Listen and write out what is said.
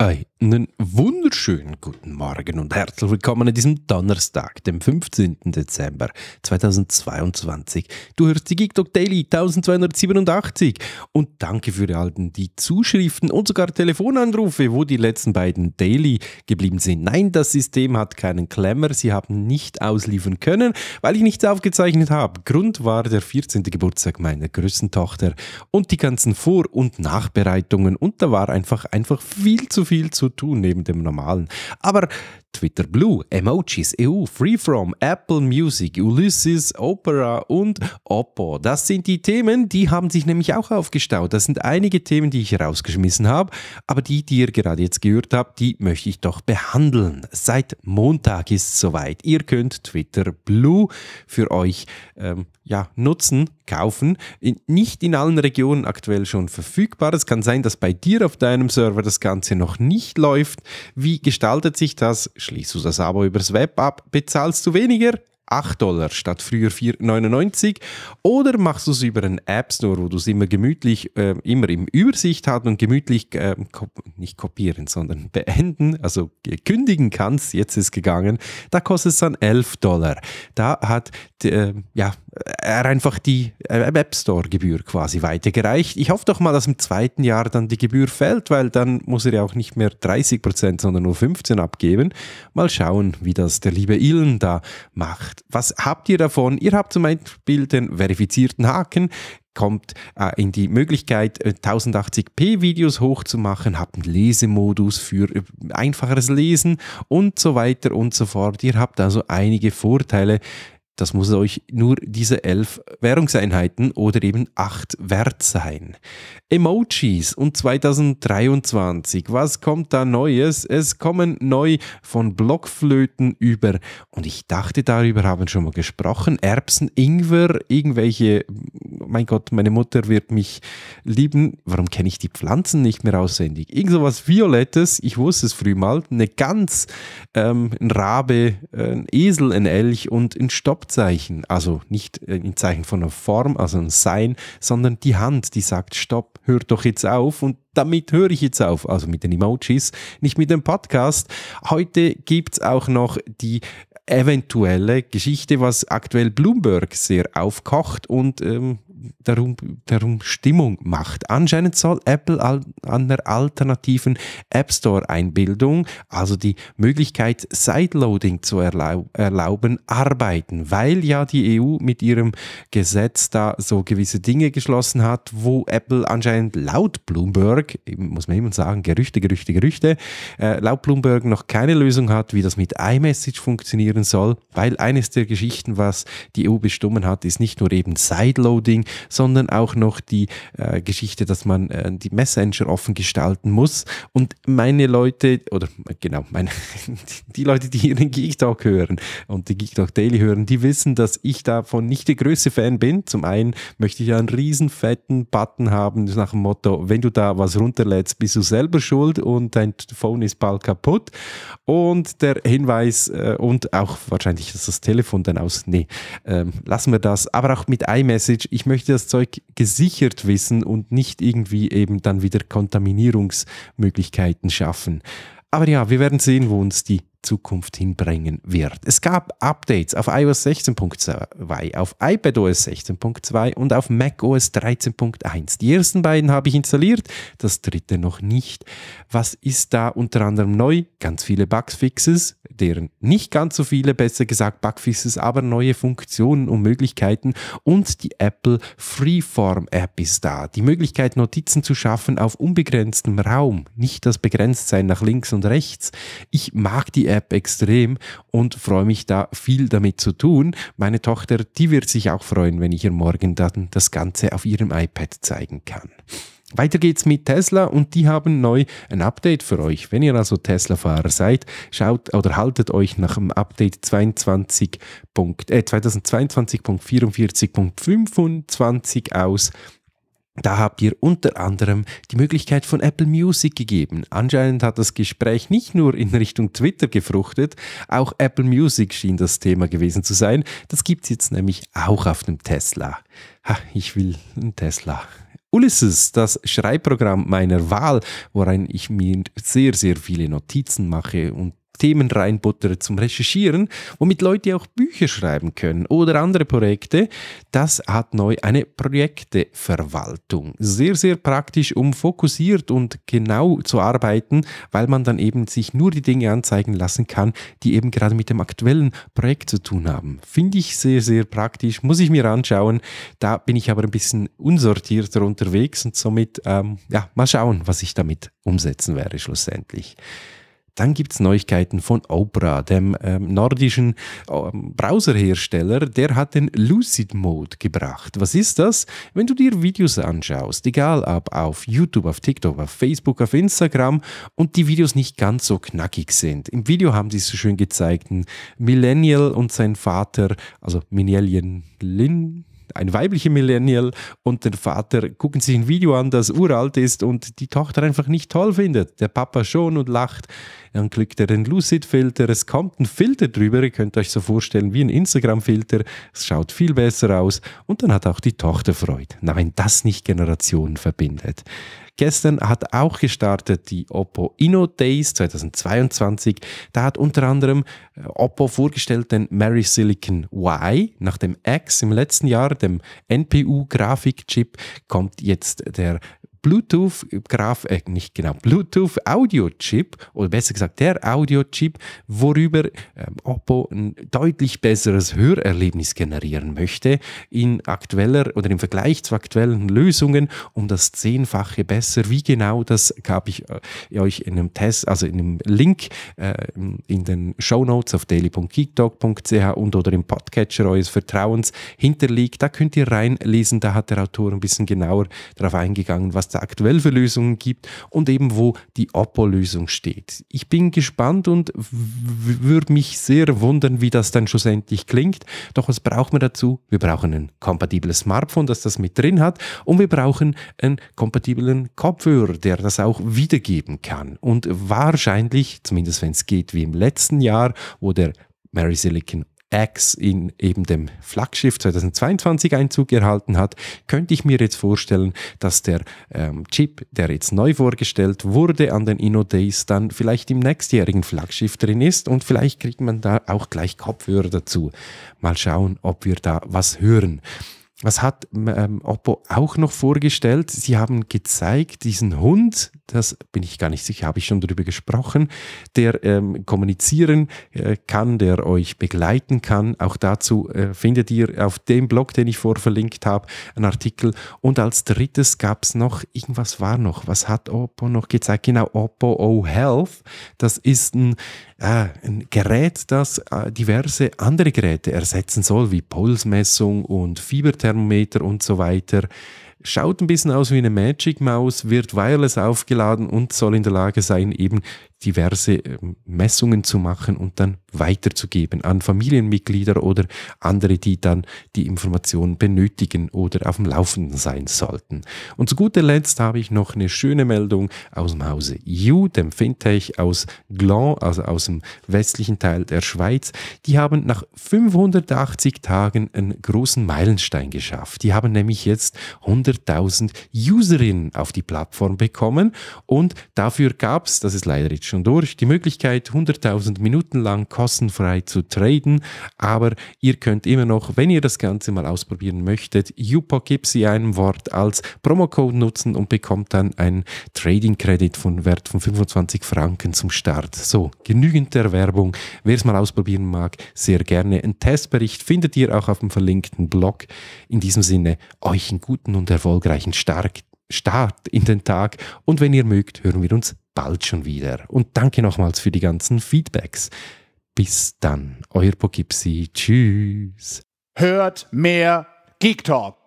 Einen wunderschönen guten Morgen und herzlich willkommen an diesem Donnerstag, dem 15. Dezember 2022. Du hörst die GeekTalk Daily 1287 und danke für all die Zuschriften und sogar Telefonanrufe, wo die letzten beiden Daily geblieben sind. Nein, das System hat keinen Klemmer, sie haben nicht ausliefern können, weil ich nichts aufgezeichnet habe. Grund war der 14. Geburtstag meiner größten Tochter und die ganzen Vor- und Nachbereitungen und da war einfach, einfach viel zu viel viel zu tun neben dem normalen. Aber Twitter Blue, Emojis, EU, Free From, Apple Music, Ulysses, Opera und Oppo. Das sind die Themen, die haben sich nämlich auch aufgestaut. Das sind einige Themen, die ich rausgeschmissen habe, aber die, die ihr gerade jetzt gehört habt, die möchte ich doch behandeln. Seit Montag ist es soweit. Ihr könnt Twitter Blue für euch ähm, ja, nutzen, kaufen. Nicht in allen Regionen aktuell schon verfügbar. Es kann sein, dass bei dir auf deinem Server das Ganze noch nicht läuft. Wie gestaltet sich das? Schließt du das Abo übers Web ab? Bezahlst du weniger? 8 Dollar statt früher 4,99 oder machst du es über einen App Store, wo du es immer gemütlich, äh, immer im Übersicht hast und gemütlich äh, kop nicht kopieren, sondern beenden, also kündigen kannst, jetzt ist gegangen, da kostet es dann 11 Dollar. Da hat, äh, ja, er einfach die äh, App Store Gebühr quasi weitergereicht. Ich hoffe doch mal, dass im zweiten Jahr dann die Gebühr fällt, weil dann muss er ja auch nicht mehr 30 sondern nur 15 abgeben. Mal schauen, wie das der liebe Ilen da macht. Was habt ihr davon? Ihr habt zum Beispiel den verifizierten Haken kommt äh, in die Möglichkeit, 1080p äh, Videos hochzumachen, habt einen Lesemodus für äh, einfacheres Lesen und so weiter und so fort. Ihr habt also einige Vorteile das muss euch nur diese elf Währungseinheiten oder eben acht wert sein. Emojis und 2023. Was kommt da Neues? Es kommen neu von Blockflöten über. Und ich dachte, darüber haben wir schon mal gesprochen. Erbsen, Ingwer, irgendwelche. Mein Gott, meine Mutter wird mich lieben. Warum kenne ich die Pflanzen nicht mehr auswendig? Irgend so Violettes. Ich wusste es früh mal. Eine Gans, ähm, ein Rabe, äh, ein Esel, ein Elch und ein Stopp Stoppzeichen, also nicht äh, in Zeichen von einer Form, also ein Sein, sondern die Hand, die sagt, stopp, hör doch jetzt auf und damit höre ich jetzt auf, also mit den Emojis, nicht mit dem Podcast. Heute gibt es auch noch die eventuelle Geschichte, was aktuell Bloomberg sehr aufkocht und ähm, darum, darum Stimmung macht. Anscheinend soll Apple an einer alternativen App Store-Einbildung, also die Möglichkeit, Sideloading zu erlaub erlauben, arbeiten, weil ja die EU mit ihrem Gesetz da so gewisse Dinge geschlossen hat, wo Apple anscheinend laut Bloomberg, muss man immer sagen, Gerüchte, Gerüchte, Gerüchte, äh, laut Bloomberg noch keine Lösung hat, wie das mit iMessage funktionieren soll, weil eines der Geschichten, was die EU bestimmen hat, ist nicht nur eben Sideloading, sondern auch noch die äh, Geschichte, dass man äh, die Messenger offen gestalten muss. Und meine Leute, oder genau, meine, die Leute, die hier den Geek Talk hören und den Geek Talk Daily hören, die wissen, dass ich davon nicht der größte Fan bin. Zum einen möchte ich einen riesen fetten Button haben, nach dem Motto, wenn du da was runterlädst, bist du selber schuld und dein Phone ist bald kaputt. Und der Hinweis äh, und auch wahrscheinlich, dass das Telefon dann aus, nee, ähm, lassen wir das. Aber auch mit iMessage, ich möchte möchte das Zeug gesichert wissen und nicht irgendwie eben dann wieder Kontaminierungsmöglichkeiten schaffen. Aber ja, wir werden sehen, wo uns die Zukunft hinbringen wird. Es gab Updates auf iOS 16.2, auf iPadOS 16.2 und auf macOS 13.1. Die ersten beiden habe ich installiert, das dritte noch nicht. Was ist da unter anderem neu? Ganz viele Bugfixes, deren nicht ganz so viele, besser gesagt Bugfixes, aber neue Funktionen und Möglichkeiten und die Apple Freeform App ist da. Die Möglichkeit, Notizen zu schaffen auf unbegrenztem Raum, nicht das Begrenztsein nach links und rechts. Ich mag die App extrem und freue mich da viel damit zu tun. Meine Tochter, die wird sich auch freuen, wenn ich ihr morgen dann das Ganze auf ihrem iPad zeigen kann. Weiter geht's mit Tesla und die haben neu ein Update für euch. Wenn ihr also Tesla-Fahrer seid, schaut oder haltet euch nach dem Update 22. äh, 2022.44.25 aus. Da habt ihr unter anderem die Möglichkeit von Apple Music gegeben. Anscheinend hat das Gespräch nicht nur in Richtung Twitter gefruchtet, auch Apple Music schien das Thema gewesen zu sein. Das gibt es jetzt nämlich auch auf dem Tesla. Ha, ich will einen Tesla. Ulysses, das Schreibprogramm meiner Wahl, woran ich mir sehr, sehr viele Notizen mache und Themen reinbuttere zum Recherchieren, womit Leute auch Bücher schreiben können oder andere Projekte, das hat neu eine Projekteverwaltung. Sehr, sehr praktisch, um fokussiert und genau zu arbeiten, weil man dann eben sich nur die Dinge anzeigen lassen kann, die eben gerade mit dem aktuellen Projekt zu tun haben. Finde ich sehr, sehr praktisch, muss ich mir anschauen. Da bin ich aber ein bisschen unsortierter unterwegs und somit, ähm, ja, mal schauen, was ich damit umsetzen werde schlussendlich. Dann gibt es Neuigkeiten von Opera, dem ähm, nordischen ähm, Browserhersteller. Der hat den Lucid Mode gebracht. Was ist das? Wenn du dir Videos anschaust, egal ob auf YouTube, auf TikTok, auf Facebook, auf Instagram und die Videos nicht ganz so knackig sind. Im Video haben sie es so schön gezeigt, ein Millennial und sein Vater, also Minelien Lin, eine weibliche Millennial und den Vater gucken sich ein Video an, das uralt ist und die Tochter einfach nicht toll findet. Der Papa schon und lacht. Dann klickt er den Lucid-Filter. Es kommt ein Filter drüber. Ihr könnt euch so vorstellen wie ein Instagram-Filter. Es schaut viel besser aus. Und dann hat auch die Tochter Freude. Nein, das nicht Generationen verbindet. Gestern hat auch gestartet die Oppo Inno Days 2022. Da hat unter anderem äh, Oppo vorgestellt den Mary Silicon Y. Nach dem X im letzten Jahr, dem NPU-Grafikchip, kommt jetzt der Bluetooth Graf äh, nicht genau Bluetooth Audio Chip oder besser gesagt der Audio Chip, worüber ähm, Oppo ein deutlich besseres Hörerlebnis generieren möchte in aktueller oder im Vergleich zu aktuellen Lösungen um das zehnfache besser. Wie genau das habe ich äh, euch in einem Test, also in einem Link äh, in den Show Notes auf daily.geektalk.ch und oder im Podcatcher eures Vertrauens hinterlegt. Da könnt ihr reinlesen. Da hat der Autor ein bisschen genauer darauf eingegangen, was da aktuell für Lösungen gibt und eben wo die Oppo-Lösung steht. Ich bin gespannt und würde mich sehr wundern, wie das dann schlussendlich klingt. Doch was brauchen wir dazu? Wir brauchen ein kompatibles Smartphone, das das mit drin hat und wir brauchen einen kompatiblen Kopfhörer, der das auch wiedergeben kann. Und wahrscheinlich, zumindest wenn es geht wie im letzten Jahr, wo der Mary Silicon X in eben dem Flaggschiff 2022 Einzug erhalten hat, könnte ich mir jetzt vorstellen, dass der ähm, Chip, der jetzt neu vorgestellt wurde an den InnoDays, dann vielleicht im nächstjährigen Flaggschiff drin ist und vielleicht kriegt man da auch gleich Kopfhörer dazu. Mal schauen, ob wir da was hören. Was hat ähm, Oppo auch noch vorgestellt? Sie haben gezeigt, diesen Hund, das bin ich gar nicht sicher, habe ich schon darüber gesprochen, der ähm, kommunizieren äh, kann, der euch begleiten kann. Auch dazu äh, findet ihr auf dem Blog, den ich vorverlinkt habe, einen Artikel. Und als drittes gab es noch, irgendwas war noch, was hat Oppo noch gezeigt? Genau, Oppo O Health. Das ist ein, äh, ein Gerät, das äh, diverse andere Geräte ersetzen soll, wie Pulsmessung und Fiebertherapie. Thermometer und so weiter. Schaut ein bisschen aus wie eine Magic Maus, wird wireless aufgeladen und soll in der Lage sein, eben diverse äh, Messungen zu machen und dann weiterzugeben an Familienmitglieder oder andere, die dann die Informationen benötigen oder auf dem Laufenden sein sollten. Und zu guter Letzt habe ich noch eine schöne Meldung aus dem Hause EU, dem Fintech aus Glan, also aus dem westlichen Teil der Schweiz. Die haben nach 580 Tagen einen großen Meilenstein geschafft. Die haben nämlich jetzt 100.000 Userinnen auf die Plattform bekommen und dafür gab es, das ist leider jetzt schon durch, die Möglichkeit 100.000 Minuten lang kostenfrei zu traden, aber ihr könnt immer noch, wenn ihr das Ganze mal ausprobieren möchtet, Upokipsi in einem Wort als Promocode nutzen und bekommt dann einen trading credit von Wert von 25 Franken zum Start. So, genügend der Werbung. Wer es mal ausprobieren mag, sehr gerne. Ein Testbericht findet ihr auch auf dem verlinkten Blog. In diesem Sinne, euch einen guten und erfolgreichen Start. Start in den Tag und wenn ihr mögt, hören wir uns bald schon wieder. Und danke nochmals für die ganzen Feedbacks. Bis dann, euer Pogipsi. Tschüss. Hört mehr Geek Talk.